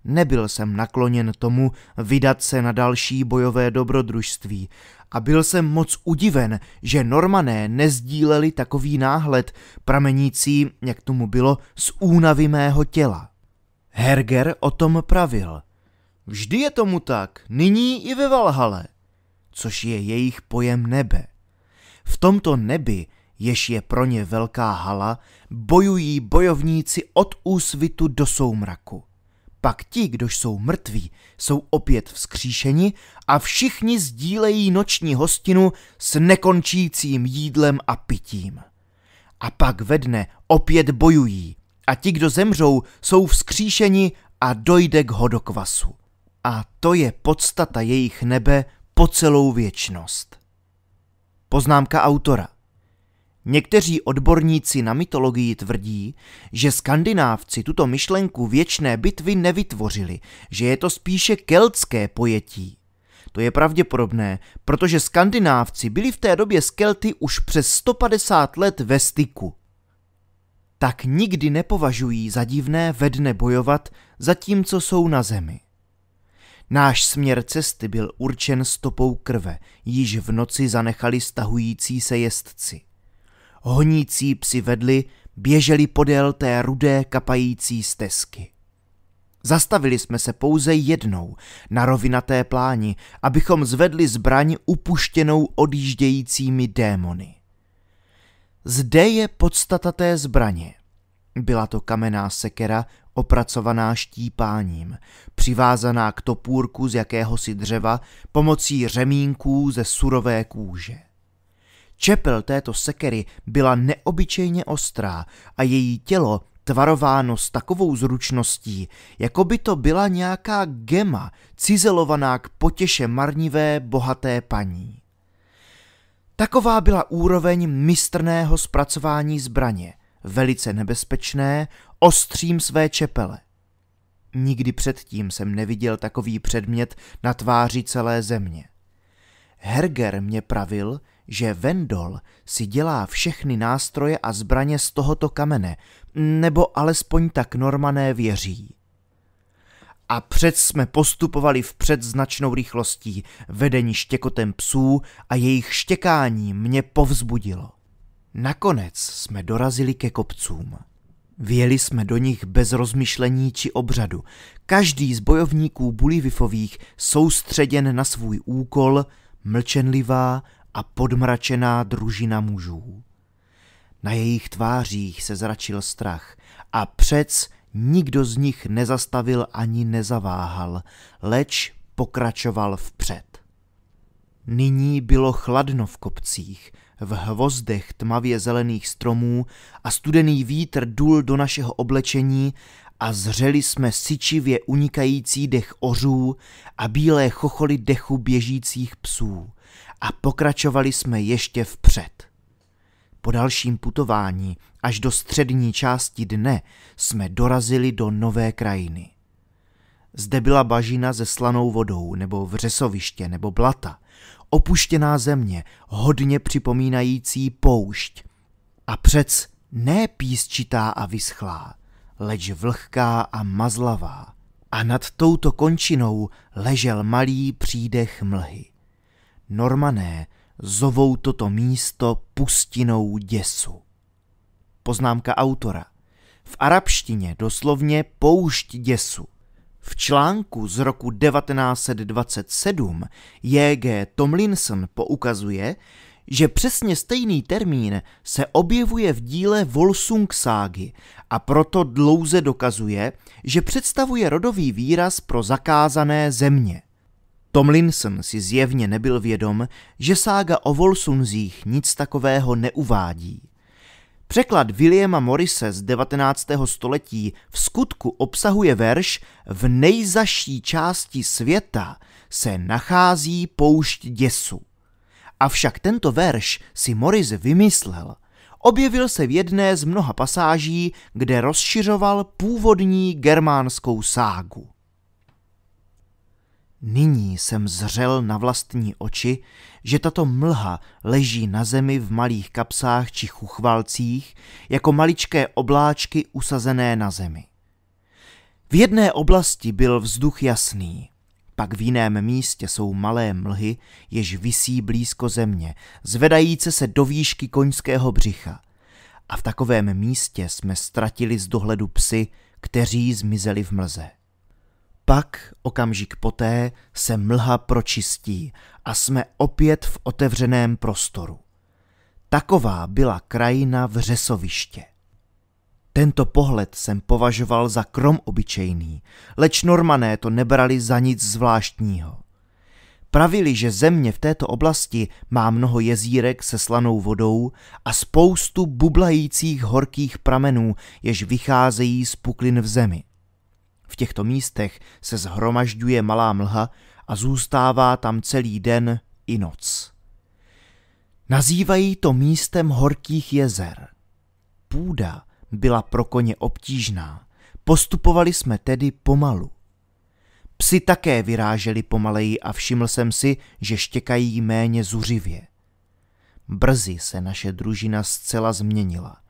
Nebyl jsem nakloněn tomu vydat se na další bojové dobrodružství a byl jsem moc udiven, že Normané nezdíleli takový náhled, pramenící, jak tomu bylo, z únavy mého těla. Herger o tom pravil. Vždy je tomu tak, nyní i ve Valhale což je jejich pojem nebe. V tomto nebi, jež je pro ně velká hala, bojují bojovníci od úsvitu do soumraku. Pak ti, kdož jsou mrtví, jsou opět vzkříšeni a všichni sdílejí noční hostinu s nekončícím jídlem a pitím. A pak ve dne opět bojují a ti, kdo zemřou, jsou vzkříšeni a dojde k hodokvasu. A to je podstata jejich nebe po celou věčnost. Poznámka autora. Někteří odborníci na mytologii tvrdí, že skandinávci tuto myšlenku věčné bitvy nevytvořili, že je to spíše keltské pojetí. To je pravděpodobné, protože skandinávci byli v té době s Kelty už přes 150 let ve styku. Tak nikdy nepovažují za divné ve dne bojovat, zatímco jsou na zemi. Náš směr cesty byl určen stopou krve, již v noci zanechali stahující se jezdci. Honící psi vedli, běželi podél té rudé kapající stezky. Zastavili jsme se pouze jednou na rovinaté pláni, abychom zvedli zbraň upuštěnou odjíždějícími démony. Zde je podstata té zbraně. Byla to kamenná sekera opracovaná štípáním, přivázaná k topůrku z jakéhosi dřeva pomocí řemínků ze surové kůže. Čepel této sekery byla neobyčejně ostrá a její tělo tvarováno s takovou zručností, jako by to byla nějaká gema, cizelovaná k potěše marnivé, bohaté paní. Taková byla úroveň mistrného zpracování zbraně, velice nebezpečné ostřím své čepele. Nikdy předtím jsem neviděl takový předmět na tváři celé země. Herger mě pravil, že Vendol si dělá všechny nástroje a zbraně z tohoto kamene, nebo alespoň tak normané věří. A před jsme postupovali v značnou rychlostí, vedení štěkotem psů a jejich štěkání mě povzbudilo. Nakonec jsme dorazili ke kopcům. Vjeli jsme do nich bez rozmyšlení či obřadu. Každý z bojovníků Bulivifových soustředěn na svůj úkol, mlčenlivá a podmračená družina mužů. Na jejich tvářích se zračil strach a přec nikdo z nich nezastavil ani nezaváhal, leč pokračoval vpřed. Nyní bylo chladno v kopcích, v hvozdech tmavě zelených stromů a studený vítr důl do našeho oblečení a zřeli jsme syčivě unikající dech ořů a bílé chocholy dechu běžících psů a pokračovali jsme ještě vpřed. Po dalším putování až do střední části dne jsme dorazili do nové krajiny. Zde byla bažina se slanou vodou nebo vřesoviště nebo blata – opuštěná země, hodně připomínající poušť. A přec ne písčitá a vyschlá, leč vlhká a mazlavá. A nad touto končinou ležel malý přídech mlhy. Normané zovou toto místo pustinou děsu. Poznámka autora. V arabštině doslovně poušť děsu – v článku z roku 1927 J.G. Tomlinson poukazuje, že přesně stejný termín se objevuje v díle Volsung ságy a proto dlouze dokazuje, že představuje rodový výraz pro zakázané země. Tomlinson si zjevně nebyl vědom, že sága o Volsunzích nic takového neuvádí. Překlad Williama Morise z 19. století v skutku obsahuje verš V nejzaší části světa se nachází poušť děsu. Avšak tento verš si Morris vymyslel. Objevil se v jedné z mnoha pasáží, kde rozšiřoval původní germánskou ságu. Nyní jsem zřel na vlastní oči, že tato mlha leží na zemi v malých kapsách či chuchvalcích jako maličké obláčky usazené na zemi. V jedné oblasti byl vzduch jasný, pak v jiném místě jsou malé mlhy, jež visí blízko země, zvedajíce se do výšky koňského břicha. A v takovém místě jsme ztratili z dohledu psy, kteří zmizeli v mlze pak, okamžik poté, se mlha pročistí a jsme opět v otevřeném prostoru. Taková byla krajina řesoviště. Tento pohled jsem považoval za krom obyčejný, leč normané to nebrali za nic zvláštního. Pravili, že země v této oblasti má mnoho jezírek se slanou vodou a spoustu bublajících horkých pramenů, jež vycházejí z puklin v zemi. V těchto místech se zhromažďuje malá mlha a zůstává tam celý den i noc. Nazývají to místem horkých jezer. Půda byla pro koně obtížná, postupovali jsme tedy pomalu. Psi také vyráželi pomaleji a všiml jsem si, že štěkají méně zuřivě. Brzy se naše družina zcela změnila –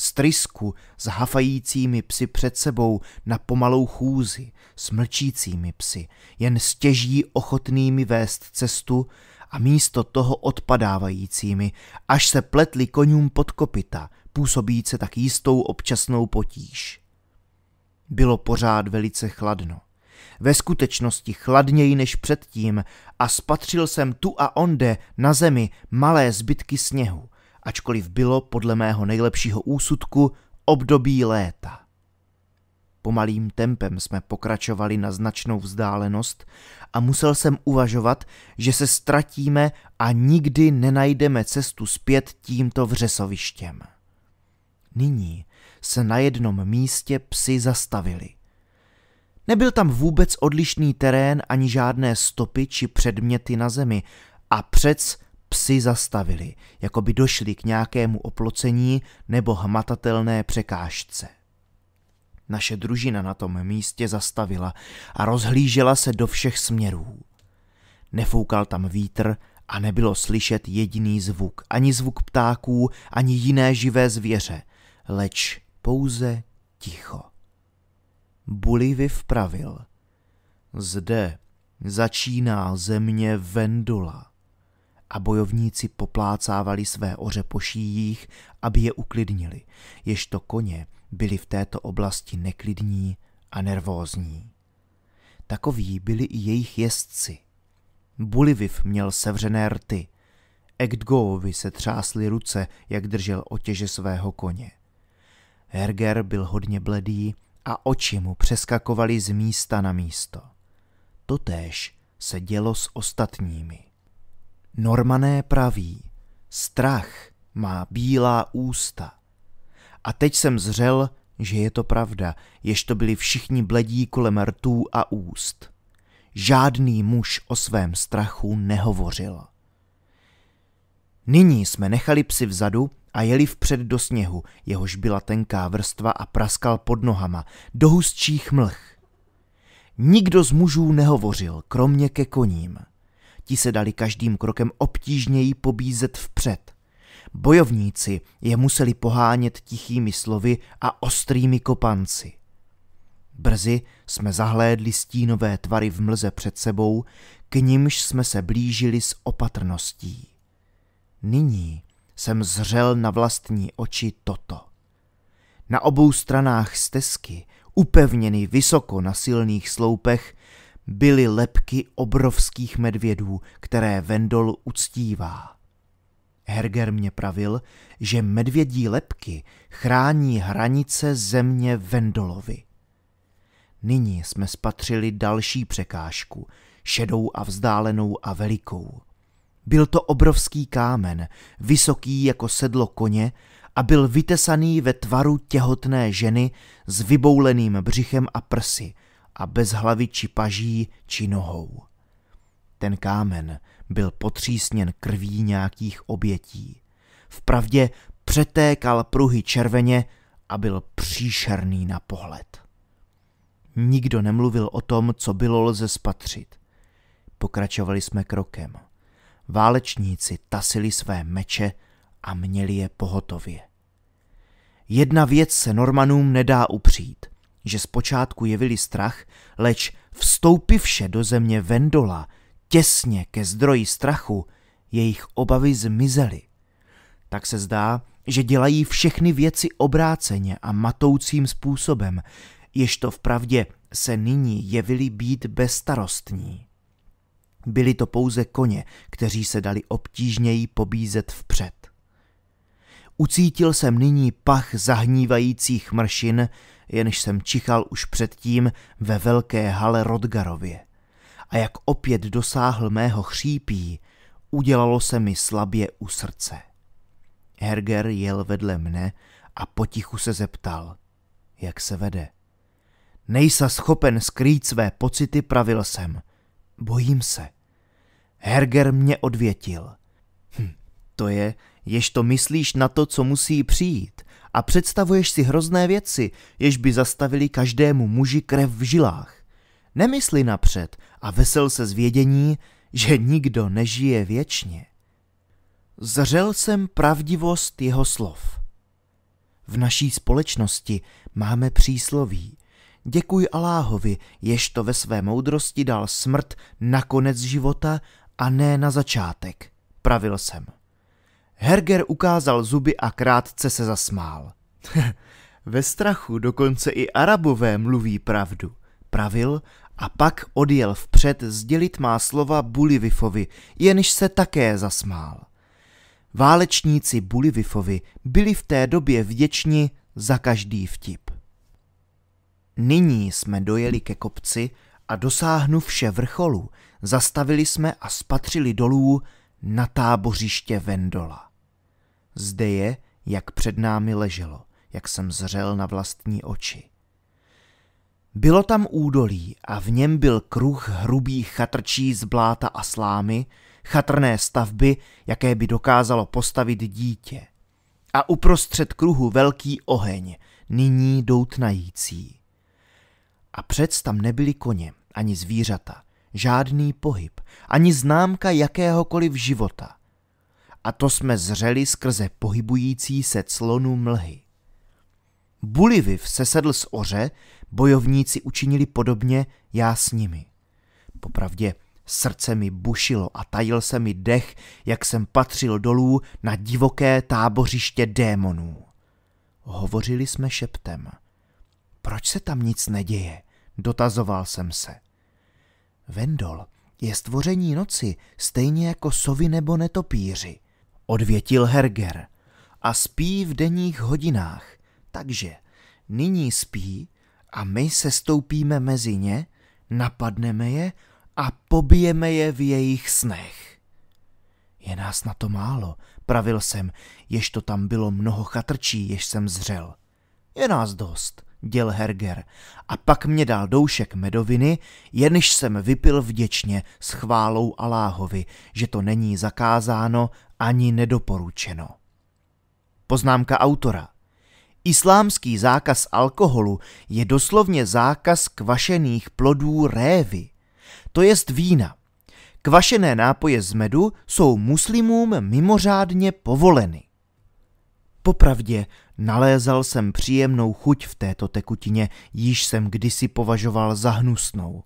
strysku s hafajícími psy před sebou na pomalou chůzi, s mlčícími psy, jen stěží ochotnými vést cestu a místo toho odpadávajícími, až se pletli konům pod kopita, působíce tak jistou občasnou potíž. Bylo pořád velice chladno. Ve skutečnosti chladněji než předtím a spatřil jsem tu a onde na zemi malé zbytky sněhu – ačkoliv bylo podle mého nejlepšího úsudku období léta. Pomalým tempem jsme pokračovali na značnou vzdálenost a musel jsem uvažovat, že se ztratíme a nikdy nenajdeme cestu zpět tímto vřesovištěm. Nyní se na jednom místě psi zastavili. Nebyl tam vůbec odlišný terén ani žádné stopy či předměty na zemi a přec Psy zastavili, jako by došli k nějakému oplocení nebo hmatatelné překážce. Naše družina na tom místě zastavila a rozhlížela se do všech směrů. Nefoukal tam vítr a nebylo slyšet jediný zvuk, ani zvuk ptáků, ani jiné živé zvěře, leč pouze ticho. Buli vyvpravil. Zde začíná země Vendula a bojovníci poplácávali své oře po šíjích, aby je uklidnili, ježto koně byli v této oblasti neklidní a nervózní. Takoví byli i jejich jezdci. Buliviv měl sevřené rty, Ektgoovi se třásly ruce, jak držel otěže svého koně. Herger byl hodně bledý a oči mu přeskakovaly z místa na místo. Totéž se dělo s ostatními. Normané praví, strach má bílá ústa. A teď jsem zřel, že je to pravda, jež to byli všichni bledí kolem rtů a úst. Žádný muž o svém strachu nehovořil. Nyní jsme nechali psy vzadu a jeli vpřed do sněhu, jehož byla tenká vrstva a praskal pod nohama, do hustších mlh. Nikdo z mužů nehovořil, kromě ke koním. Ti se dali každým krokem obtížněji pobízet vpřed. Bojovníci je museli pohánět tichými slovy a ostrými kopanci. Brzy jsme zahlédli stínové tvary v mlze před sebou, k nimž jsme se blížili s opatrností. Nyní jsem zřel na vlastní oči toto. Na obou stranách stezky, upevněny vysoko na silných sloupech, byly lepky obrovských medvědů, které Vendol uctívá. Herger mě pravil, že medvědí lepky chrání hranice země Vendolovi. Nyní jsme spatřili další překážku, šedou a vzdálenou a velikou. Byl to obrovský kámen, vysoký jako sedlo koně a byl vytesaný ve tvaru těhotné ženy s vybouleným břichem a prsy – a bez hlavy či paží či nohou. Ten kámen byl potřísněn krví nějakých obětí. Vpravdě přetékal pruhy červeně a byl příšerný na pohled. Nikdo nemluvil o tom, co bylo lze spatřit. Pokračovali jsme krokem. Válečníci tasili své meče a měli je pohotově. Jedna věc se Normanům nedá upřít – že zpočátku jevili strach, leč vstoupivše do země Vendola, těsně ke zdroji strachu, jejich obavy zmizely. Tak se zdá, že dělají všechny věci obráceně a matoucím způsobem, jež to vpravdě se nyní jevili být bezstarostní. Byli to pouze koně, kteří se dali obtížněji pobízet vpřed. Ucítil jsem nyní pach zahnívajících mršin, jenž jsem čichal už předtím ve velké hale Rodgarově. A jak opět dosáhl mého chřípí, udělalo se mi slabě u srdce. Herger jel vedle mne a potichu se zeptal, jak se vede. Nejsa schopen skrýt své pocity, pravil jsem. Bojím se. Herger mě odvětil. Hm, to je, jež to myslíš na to, co musí přijít a představuješ si hrozné věci, jež by zastavili každému muži krev v žilách. Nemysli napřed a vesel se z vědění, že nikdo nežije věčně. Zřel jsem pravdivost jeho slov. V naší společnosti máme přísloví. Děkuji Aláhovi, jež to ve své moudrosti dal smrt na konec života a ne na začátek, pravil jsem. Herger ukázal zuby a krátce se zasmál. [laughs] Ve strachu dokonce i arabové mluví pravdu, pravil a pak odjel vpřed sdělit má slova Bulivifovi, jenž se také zasmál. Válečníci Bulivifovi byli v té době vděční za každý vtip. Nyní jsme dojeli ke kopci a dosáhnu vše vrcholu, zastavili jsme a spatřili dolů na tábořiště Vendola. Zde je, jak před námi leželo, jak jsem zřel na vlastní oči. Bylo tam údolí a v něm byl kruh hrubých chatrčí z bláta a slámy, chatrné stavby, jaké by dokázalo postavit dítě. A uprostřed kruhu velký oheň, nyní doutnající. A přec tam nebyly koně, ani zvířata, žádný pohyb, ani známka jakéhokoliv života a to jsme zřeli skrze pohybující se clonu mlhy. Buliviv sedl z oře, bojovníci učinili podobně, já s nimi. Popravdě srdce mi bušilo a tajil se mi dech, jak jsem patřil dolů na divoké tábořiště démonů. Hovořili jsme šeptem. Proč se tam nic neděje? Dotazoval jsem se. Vendol je stvoření noci, stejně jako sovy nebo netopíři odvětil Herger. A spí v denních hodinách, takže nyní spí a my se stoupíme mezi ně, napadneme je a pobijeme je v jejich snech. Je nás na to málo, pravil jsem, jež to tam bylo mnoho chatrčí, jež jsem zřel. Je nás dost, děl Herger, a pak mě dal doušek medoviny, jenž jsem vypil vděčně s chválou Aláhovi, že to není zakázáno ani nedoporučeno. Poznámka autora. Islámský zákaz alkoholu je doslovně zákaz kvašených plodů révy, to jest vína. Kvašené nápoje z medu jsou muslimům mimořádně povoleny. Popravdě, nalézal jsem příjemnou chuť v této tekutině, již jsem kdysi považoval za hnusnou.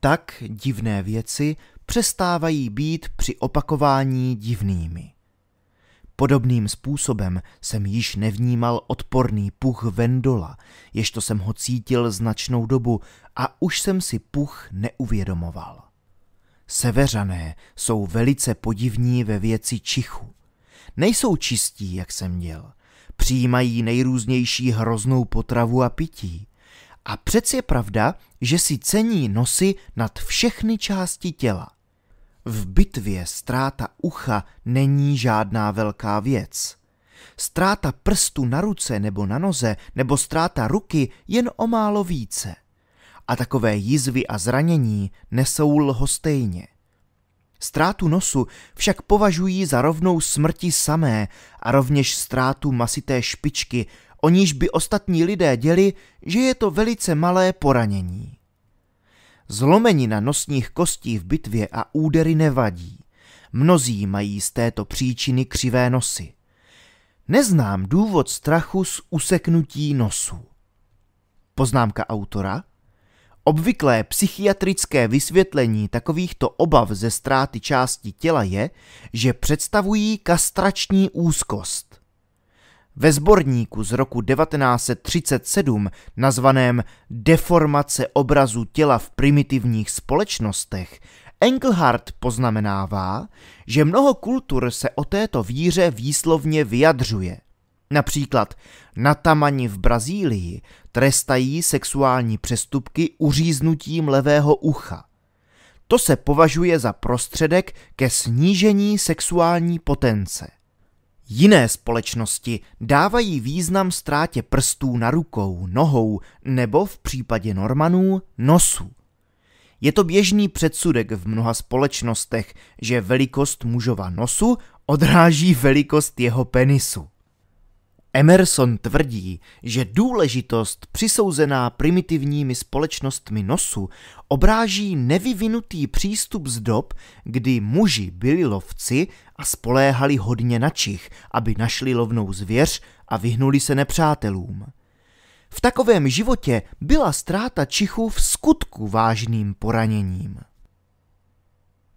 Tak divné věci přestávají být při opakování divnými. Podobným způsobem jsem již nevnímal odporný puch Vendola, to jsem ho cítil značnou dobu a už jsem si puch neuvědomoval. Severané jsou velice podivní ve věci čichu. Nejsou čistí, jak jsem měl. Přijímají nejrůznější hroznou potravu a pití. A přeci je pravda, že si cení nosy nad všechny části těla – v bitvě ztráta ucha není žádná velká věc. Ztráta prstu na ruce nebo na noze nebo ztráta ruky jen o málo více. A takové jizvy a zranění nesou lhostejně. Ztrátu nosu však považují za rovnou smrti samé a rovněž ztrátu masité špičky, o níž by ostatní lidé děli, že je to velice malé poranění. Zlomenina nosních kostí v bitvě a údery nevadí. Mnozí mají z této příčiny křivé nosy. Neznám důvod strachu z useknutí nosu. Poznámka autora. Obvyklé psychiatrické vysvětlení takovýchto obav ze ztráty části těla je, že představují kastrační úzkost ve sborníku z roku 1937 nazvaném Deformace obrazu těla v primitivních společnostech Engelhardt poznamenává, že mnoho kultur se o této víře výslovně vyjadřuje. Například na Tamani v Brazílii trestají sexuální přestupky uříznutím levého ucha. To se považuje za prostředek ke snížení sexuální potence. Jiné společnosti dávají význam ztrátě prstů na rukou, nohou nebo v případě Normanů nosu. Je to běžný předsudek v mnoha společnostech, že velikost mužova nosu odráží velikost jeho penisu. Emerson tvrdí, že důležitost přisouzená primitivními společnostmi nosu obráží nevyvinutý přístup z dob, kdy muži byli lovci a spoléhali hodně na čich, aby našli lovnou zvěř a vyhnuli se nepřátelům. V takovém životě byla ztráta čichů v skutku vážným poraněním.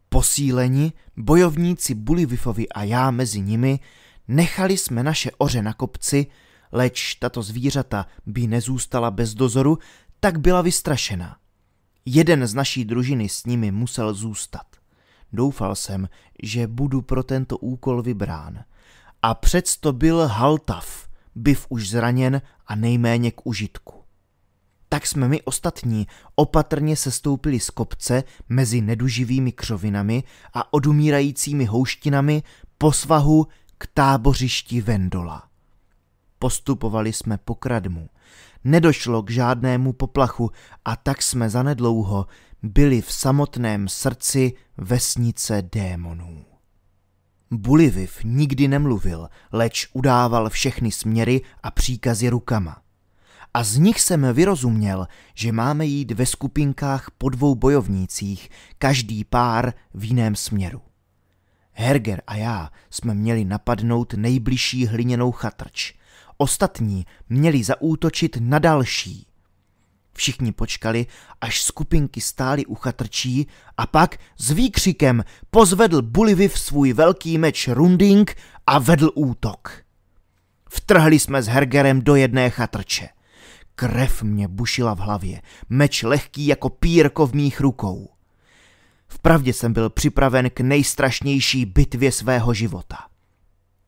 Posíleni, bojovníci Bulivifovi a já mezi nimi, Nechali jsme naše oře na kopci, leč tato zvířata by nezůstala bez dozoru, tak byla vystrašena. Jeden z naší družiny s nimi musel zůstat. Doufal jsem, že budu pro tento úkol vybrán. A přesto byl Haltaf, byv už zraněn a nejméně k užitku. Tak jsme my ostatní opatrně sestoupili z kopce mezi neduživými křovinami a odumírajícími houštinami po svahu k tábořišti Vendola. Postupovali jsme po kradmu. Nedošlo k žádnému poplachu a tak jsme zanedlouho byli v samotném srdci vesnice démonů. Buliviv nikdy nemluvil, leč udával všechny směry a příkazy rukama. A z nich jsem vyrozuměl, že máme jít ve skupinkách po dvou bojovnících, každý pár v jiném směru. Herger a já jsme měli napadnout nejbližší hliněnou chatrč. Ostatní měli zaútočit na další. Všichni počkali, až skupinky stály u chatrčí a pak s výkřikem pozvedl v svůj velký meč Runding a vedl útok. Vtrhli jsme s Hergerem do jedné chatrče. Krev mě bušila v hlavě, meč lehký jako pírko v mých rukou. Vpravdě jsem byl připraven k nejstrašnější bitvě svého života.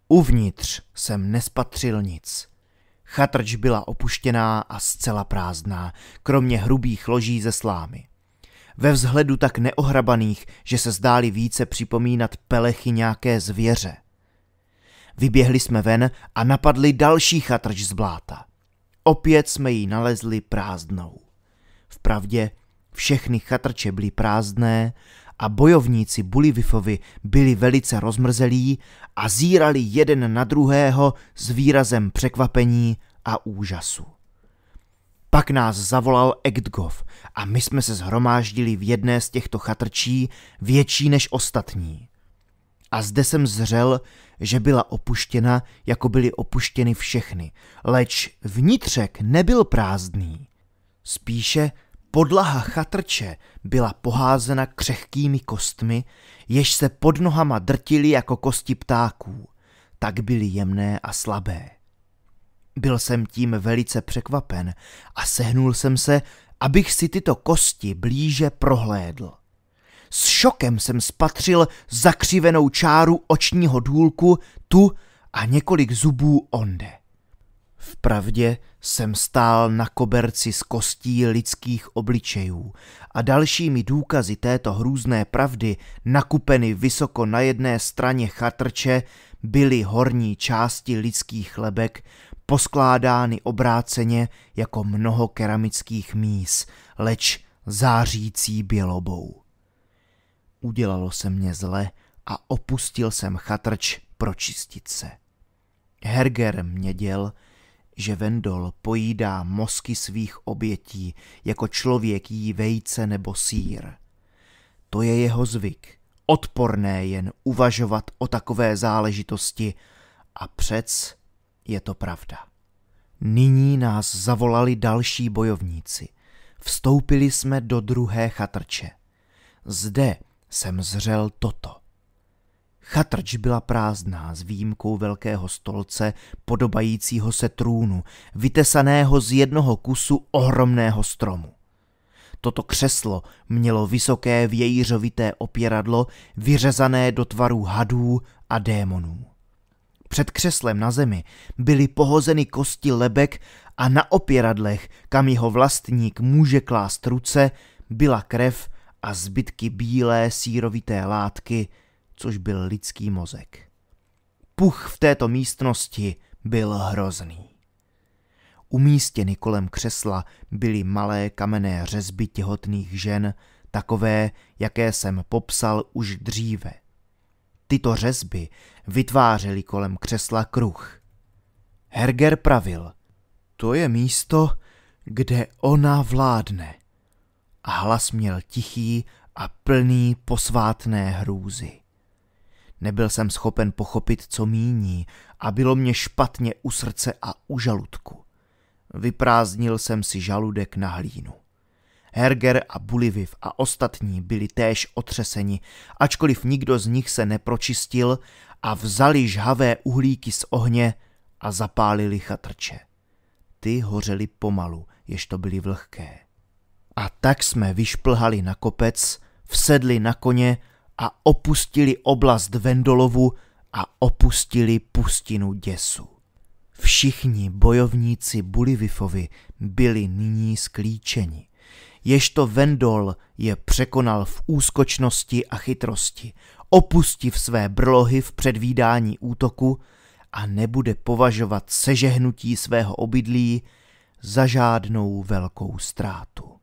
Uvnitř jsem nespatřil nic. Chatrč byla opuštěná a zcela prázdná, kromě hrubých loží ze slámy. Ve vzhledu tak neohrabaných, že se zdáli více připomínat pelechy nějaké zvěře. Vyběhli jsme ven a napadli další chatrč z bláta. Opět jsme ji nalezli prázdnou. Vpravdě všechny chatrče byly prázdné a bojovníci Bulivifovi byli velice rozmrzelí a zírali jeden na druhého s výrazem překvapení a úžasu. Pak nás zavolal Egdgov a my jsme se zhromáždili v jedné z těchto chatrčí, větší než ostatní. A zde jsem zřel, že byla opuštěna, jako byly opuštěny všechny, leč vnitřek nebyl prázdný. Spíše Podlaha chatrče byla poházena křehkými kostmi, jež se pod nohama drtily jako kosti ptáků. Tak byly jemné a slabé. Byl jsem tím velice překvapen a sehnul jsem se, abych si tyto kosti blíže prohlédl. S šokem jsem spatřil zakřivenou čáru očního důlku tu a několik zubů onde. Vpravdě jsem stál na koberci z kostí lidských obličejů a dalšími důkazy této hrůzné pravdy, nakupeny vysoko na jedné straně chatrče, byly horní části lidských chlebek poskládány obráceně jako mnoho keramických míz, leč zářící bělobou. Udělalo se mě zle a opustil jsem chatrč pročistit se. Herger mě děl, že Vendol pojídá mozky svých obětí, jako člověk jí vejce nebo sír. To je jeho zvyk. Odporné jen uvažovat o takové záležitosti a přec je to pravda. Nyní nás zavolali další bojovníci. Vstoupili jsme do druhé chatrče. Zde jsem zřel toto. Chatrč byla prázdná s výjimkou velkého stolce, podobajícího se trůnu, vytesaného z jednoho kusu ohromného stromu. Toto křeslo mělo vysoké vějířovité opěradlo, vyřezané do tvarů hadů a démonů. Před křeslem na zemi byly pohozeny kosti lebek a na opěradlech, kam jeho vlastník může klást ruce, byla krev a zbytky bílé sírovité látky – což byl lidský mozek. Puch v této místnosti byl hrozný. Umístěny kolem křesla byly malé kamenné řezby těhotných žen, takové, jaké jsem popsal už dříve. Tyto řezby vytvářely kolem křesla kruh. Herger pravil, to je místo, kde ona vládne. A hlas měl tichý a plný posvátné hrůzy. Nebyl jsem schopen pochopit, co míní a bylo mě špatně u srdce a u žaludku. Vyprázdnil jsem si žaludek na hlínu. Herger a Buliviv a ostatní byli též otřeseni, ačkoliv nikdo z nich se nepročistil a vzali žhavé uhlíky z ohně a zapálili chatrče. Ty hořeli pomalu, jež to byly vlhké. A tak jsme vyšplhali na kopec, vsedli na koně a opustili oblast Vendolovu a opustili pustinu děsu. Všichni bojovníci Bulivifovi byli nyní sklíčeni. Ježto Vendol je překonal v úskočnosti a chytrosti, opustiv své brlohy v předvídání útoku a nebude považovat sežehnutí svého obydlí za žádnou velkou ztrátu.